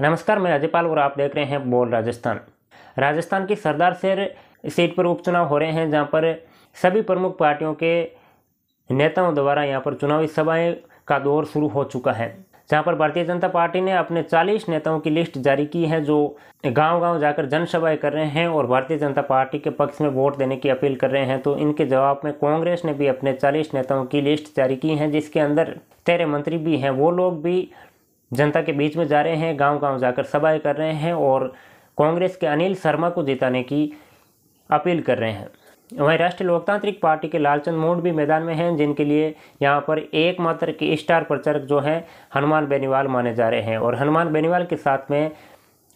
नमस्कार मैं राज्यपाल और आप देख रहे हैं बोल राजस्थान राजस्थान की सरदार शहर सीट पर उपचुनाव हो रहे हैं जहां पर सभी प्रमुख पार्टियों के नेताओं द्वारा यहां पर चुनावी सभाएं का दौर शुरू हो चुका है जहां पर भारतीय जनता पार्टी ने अपने 40 नेताओं की लिस्ट जारी की है जो गांव-गांव जाकर जनसभाएं कर रहे हैं और भारतीय जनता पार्टी के पक्ष में वोट देने की अपील कर रहे हैं तो इनके जवाब में कांग्रेस ने भी अपने 40 नेताओं की लिस्ट जारी की है जिसके अंदर तेरह मंत्री भी हैं वो लोग भी जनता के बीच में जा रहे हैं गांव-गांव जाकर सभाएं कर रहे हैं और कांग्रेस के अनिल शर्मा को जिताने की अपील कर रहे हैं वहीं राष्ट्रीय लोकतांत्रिक पार्टी के लालचंद मोड भी मैदान में हैं जिनके लिए यहाँ पर एकमात्र के स्टार प्रचारक जो हैं हनुमान बेनीवाल माने जा रहे हैं और हनुमान बेनीवाल के साथ में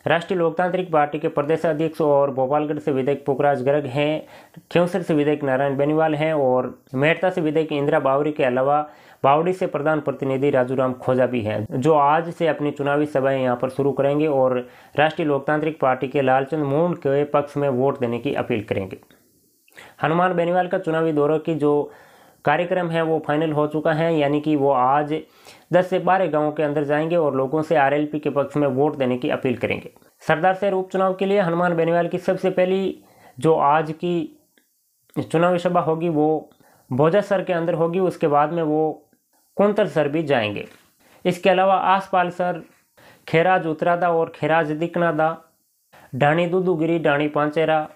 राष्ट्रीय लोकतांत्रिक पार्टी के प्रदेश अध्यक्ष और भोपालगढ़ से विधायक पुखराज गर्ग हैं क्योंसर से विधायक नारायण बेनीवाल हैं और मेहरता से विधायक इंदिरा बावरी के अलावा बावड़ी से प्रधान प्रतिनिधि राजूराम खोजा भी हैं जो आज से अपनी चुनावी सभाएं यहाँ पर शुरू करेंगे और राष्ट्रीय लोकतांत्रिक पार्टी के लालचंद मूंड के पक्ष में वोट देने की अपील करेंगे हनुमान बेनीवाल का चुनावी दौरा की जो कार्यक्रम है वो फाइनल हो चुका है यानी कि वो आज 10 से 12 गांवों के अंदर जाएंगे और लोगों से आरएलपी के पक्ष में वोट देने की अपील करेंगे सरदार शहर उपचुनाव के लिए हनुमान बेनीवाल की सबसे पहली जो आज की चुनावी सभा होगी वो भोजा सर के अंदर होगी उसके बाद में वो कुंतर सर भी जाएंगे इसके अलावा आसपाल सर खेराज उतरादा और खेराज दिकनादा ढाणी दुदूगिरी ढाणी पांचेरा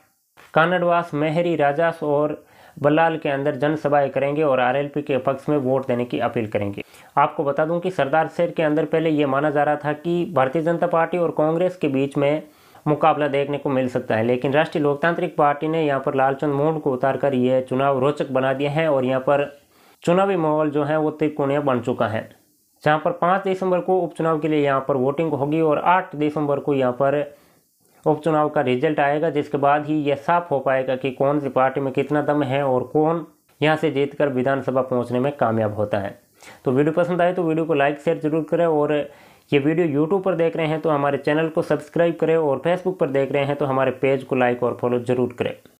कानडवास मेहरी राजास और बल्लाल के अंदर जनसभाएं करेंगे और आरएलपी के पक्ष में वोट देने की अपील करेंगे आपको बता दूं कि सरदार शेर के अंदर पहले ये माना जा रहा था कि भारतीय जनता पार्टी और कांग्रेस के बीच में मुकाबला देखने को मिल सकता है लेकिन राष्ट्रीय लोकतांत्रिक पार्टी ने यहाँ पर लालचंद मोहन को उतार कर ये चुनाव रोचक बना दिया है और यहाँ पर चुनावी माहौल जो है वो त्रिकोणीय बन चुका है जहाँ पर पाँच दिसंबर को उपचुनाव के लिए यहाँ पर वोटिंग होगी और आठ दिसंबर को यहाँ पर उपचुनाव का रिजल्ट आएगा जिसके बाद ही यह साफ हो पाएगा कि कौन सी पार्टी में कितना दम है और कौन यहाँ से जीतकर विधानसभा पहुँचने में कामयाब होता है तो वीडियो पसंद आए तो वीडियो को लाइक शेयर जरूर करें और ये वीडियो यूट्यूब पर देख रहे हैं तो हमारे चैनल को सब्सक्राइब करें और फेसबुक पर देख रहे हैं तो हमारे पेज को लाइक और फॉलो जरूर करें